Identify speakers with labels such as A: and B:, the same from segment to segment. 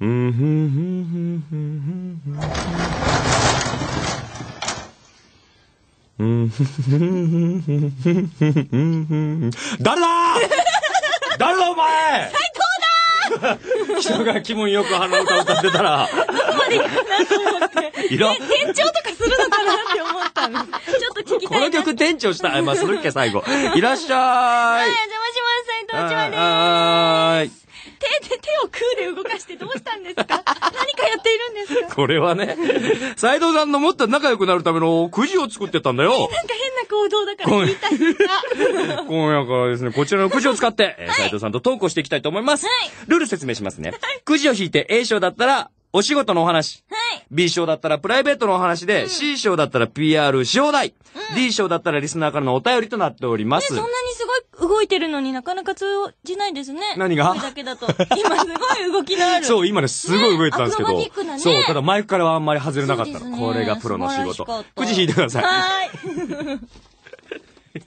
A: うんふんふんふんふんふんんふんふんふんふんふんふん誰だ誰だお前最高だ人が気分よく鼻歌歌ってたらこまと思ってとかするの
B: かなって思ったんですちょっと聞き
A: たいこの曲店長したまあするっけ最後いらっしゃいはいお邪魔します斎藤千葉です
B: 手で、手を空で動かしてどうしたんですか何かやっているんですかこ
A: れはね、斎藤さんのもっと仲良くなるためのくじを作ってたんだよ。なんか
B: 変な行動だから聞
A: いた 今夜からですね、こちらのくじを使って、斎、はい、藤さんと投稿していきたいと思います。はい、ルール説明しますね。くじを引いて A 賞だったら、お仕事のお話。はい。B 賞だったらプライベートのお話で、うん、C 賞だったら PR し放題、うん、D 賞だったらリスナーからのお便りとなっております。ね、そんなにす
B: 動いてるのになかなか通じないですね。何が声だけだと。今すごい動きのある。そ
A: う、今ね、すごい動いてたんですけど。ね、ね、そう、ただマイクからはあんまり外れなかったの。ね、これがプロの仕事。くじ引いてください。はい。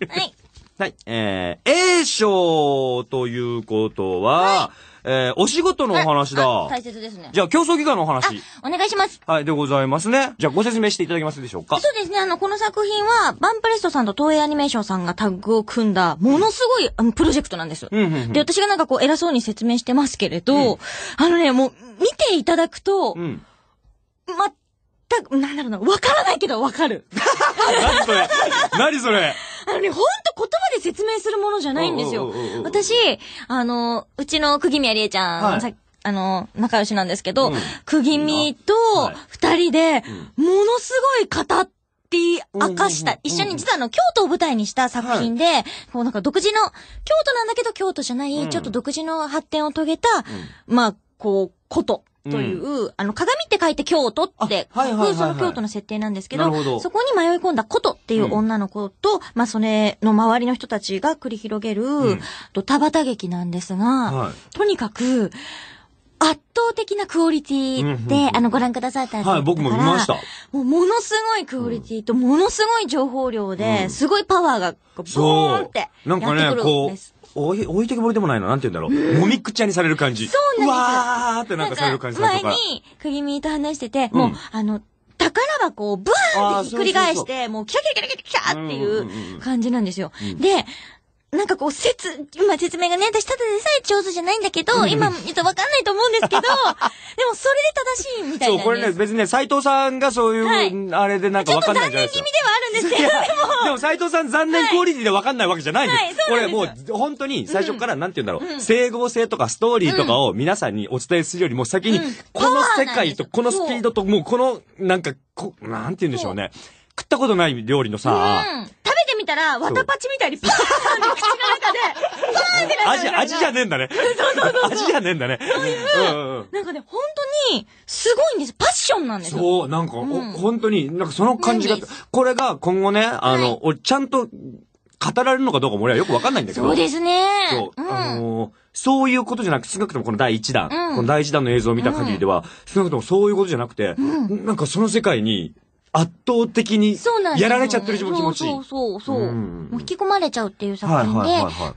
A: はい。はい、えー、A 賞ということは、はいえー、お仕事のお話だ。大切ですね。じゃあ、競争期間のお話。お願いします。はい、でございますね。じゃあ、ご説明していただけますでしょうか。そ
B: うですね、あの、この作品は、バンプレストさんと東映アニメーションさんがタッグを組んだ、ものすごい、あの、プロジェクトなんです。うんで、私がなんかこう、偉そうに説明してますけれど、うん、あのね、もう、見ていただくと、うん、全く、なんだろうな、わからないけどわかる。
A: 何それ何それ
B: あのね、ほんと言葉説明するものじゃないんですよ。私、あの、うちの釘宮理恵ちゃん、はい、あの、仲良しなんですけど、うん、釘見と二人で、ものすごい語って、明かした。一緒に、実はあの、京都を舞台にした作品で、こうなんか独自の、京都なんだけど京都じゃない、ちょっと独自の発展を遂げた、まあ、こう、ことという、うん、あの、鏡って書いて京都って書く、その京都の設定なんですけど、どそこに迷い込んだ琴っていう女の子と、うん、まあ、それの周りの人たちが繰り広げる、ドタバタ劇なんですが、とにかく、圧倒的なクオリティで、うんあの、ご覧くださったんですはい、僕も見ました。もう、ものすごいクオリティと、ものすごい情報量で、うん、すごいパワーが、ボーンってやってくるんで
A: す。置い置いてけぼりでもないの、なんて言うんだろう。もみくちゃにされる感じ。そうなんですわーってなんかされる感じだ前に、
B: くぎみと話してて、もう、あの、宝箱をブーンってひっくり返して、もうキャキャキャキャキャっていう感じなんですよ。で、なんかこう、説、今説明がね、私ただでさえ上手じゃないんだけど、今、ちょっとわかんないと思うんですけど、でもそれで正しいみたいな、ね。そう、これね、
A: 別にね、斎藤さんがそういう、はい、あれでなんかわかんないじゃないですか。ちょっと残念気味
B: ではあるんですけど、でも。でも
A: 斎藤さん残念クオリティでわかんないわけじゃないんです。はい、はい、これもう、本当に最初からなんて言うんだろう、うん、整合性とかストーリーとかを皆さんにお伝えするよりも先に、この世界とこのスピードともうこの、なんかこ、なんて言うんでしょうね。食ったことない料理のさ、
B: うん見たら、わたパチみたいにパーンって口の中で、パーンって味、味じゃねえんだね。味じ
A: ゃねえんだね。そういう、な
B: んかね、本当に、すごいんです。パッションなんですよ。そ
A: う、なんか、本当に、なんかその感じが、これが今後ね、あの、俺ちゃんと、語られるのかどうかも俺はよくわかんないんだけど。そうですね。そう。あのそういうことじゃなくて、少なくともこの第一弾、この第一弾の映像を見た限りでは、少なくともそういうことじゃなくて、なんかその世界に圧倒的にやられちゃってる自分気持ちいい。そう
B: そうそう。もう引き込まれちゃうっていう作品で、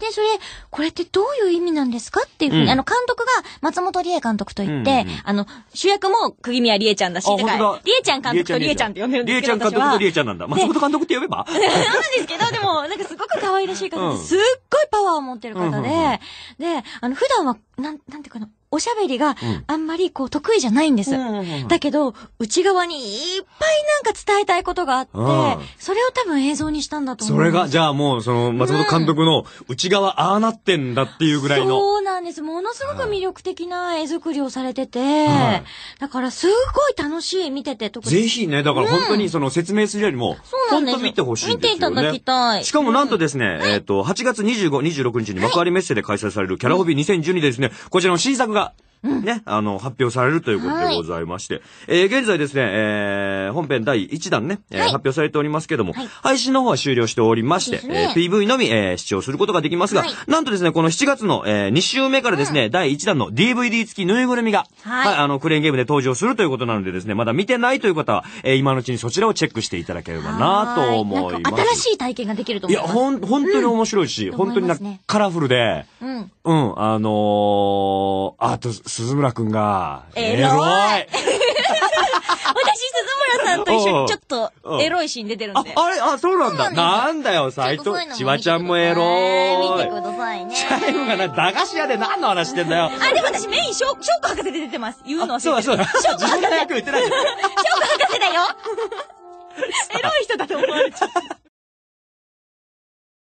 B: で、それ、これってどういう意味なんですかっていうふうに、あの、監督が松本理恵監督と言って、あの、主役も釘宮理恵ちゃんだし、だから理恵ちゃん監督と理恵ちゃんって呼んでるんですけど理恵ちゃん監督と理恵ちゃんなんだ。松
A: 本監督って呼べば なん
B: ですけど、でも、なんかすごく可愛らしい方ですっごいパワーを持ってる方で、で、あの、普段は、なん、なんていうかな、おしゃべりがあんまりこう得意じゃないんです。だけど、内側にいっぱいなんか伝えたいことがあって、それを多分映像にしたんだと思う。それが、じ
A: ゃあもう、その、松本監督の内側ああなってんだっていうぐらいの。そ
B: うなんです。ものすごく魅力的な絵作りをされてて、だからすごい楽しい、見てて、特に。ぜひね、だから本当に
A: その説明するよりも、本当見てほしいですよ、ね。見ていただきたい。しかもなんとですね、えっと、8月25、26日に幕張メッセで開催されるキャラホビー2012ですね、こちらの新作が up. ね、あの、発表されるということでございまして、えー、現在ですね、えー、本編第1弾ね、えー、発表されておりますけども、はい配信の方は終了しておりまして、ねえー PV のみ、えー視聴することができますが、はいなんとですね、この7月の、えー2週目からですね、第1弾の DVD 付きぬいぐるみが、はいあの、クレーンゲームで登場するということなのでですね、まだ見てないという方は、えー今のうちにそちらをチェックしていただければなと思います。
B: 新しい体験ができると思いや、ます。ほん、本当に
A: 面白いし、うん本当になねカラフルで、うん。うん、あのー、あと、鈴村くんが、エロい 私、
B: 鈴村さんと一緒にちょっと、エロいシーン出てるんで。
A: あ、あれあ、そうなんだ。なんだよ、斎藤。ちわちゃんもエロい。見てく
B: ださいね。チ
A: ャイムがな、駄菓子屋で何の話してんだよ。あ、でも私
B: メイン、ショーク博士で出てます。言うのはそうだ、そうだ。シ
A: ョーク博士。自分の役言ってないじゃん。ショー
B: ク博士だよ。エロい人だと思われちゃう。